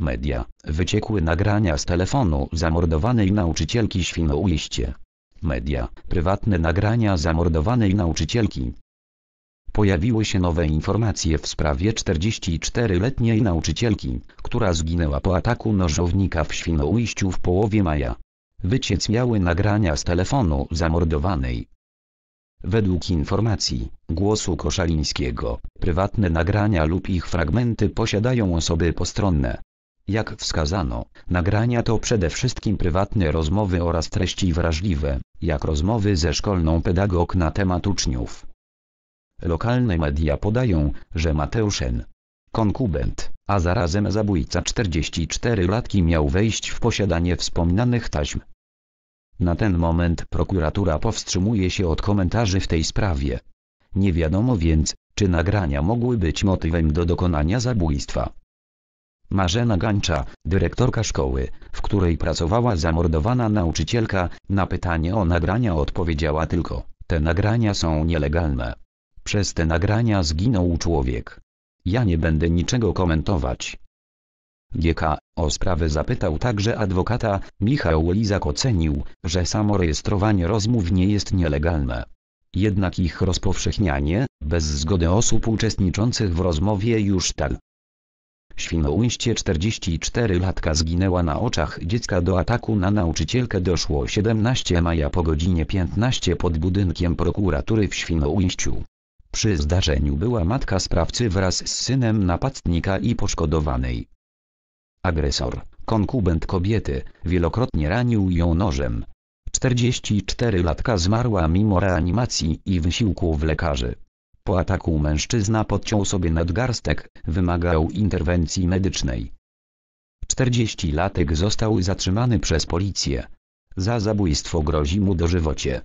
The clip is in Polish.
Media. Wyciekły nagrania z telefonu zamordowanej nauczycielki Świnoujście. Media. Prywatne nagrania zamordowanej nauczycielki. Pojawiły się nowe informacje w sprawie 44-letniej nauczycielki, która zginęła po ataku nożownika w Świnoujściu w połowie maja. Wyciec miały nagrania z telefonu zamordowanej. Według informacji, głosu Koszalińskiego, prywatne nagrania lub ich fragmenty posiadają osoby postronne. Jak wskazano, nagrania to przede wszystkim prywatne rozmowy oraz treści wrażliwe, jak rozmowy ze szkolną pedagog na temat uczniów. Lokalne media podają, że Mateuszyn, konkubent, a zarazem zabójca 44-latki miał wejść w posiadanie wspomnianych taśm. Na ten moment prokuratura powstrzymuje się od komentarzy w tej sprawie. Nie wiadomo więc, czy nagrania mogły być motywem do dokonania zabójstwa. Marzena Gańcza, dyrektorka szkoły, w której pracowała zamordowana nauczycielka, na pytanie o nagrania odpowiedziała tylko, te nagrania są nielegalne. Przez te nagrania zginął człowiek. Ja nie będę niczego komentować. GK o sprawę zapytał także adwokata, Michał Lizak ocenił, że samo rejestrowanie rozmów nie jest nielegalne. Jednak ich rozpowszechnianie, bez zgody osób uczestniczących w rozmowie już tak Świnoujście 44-latka zginęła na oczach dziecka do ataku na nauczycielkę doszło 17 maja po godzinie 15 pod budynkiem prokuratury w Świnoujściu. Przy zdarzeniu była matka sprawcy wraz z synem napastnika i poszkodowanej. Agresor, konkubent kobiety, wielokrotnie ranił ją nożem. 44-latka zmarła mimo reanimacji i wysiłków lekarzy. Po ataku mężczyzna podciął sobie nadgarstek, wymagał interwencji medycznej. 40-latek został zatrzymany przez policję. Za zabójstwo grozi mu dożywocie.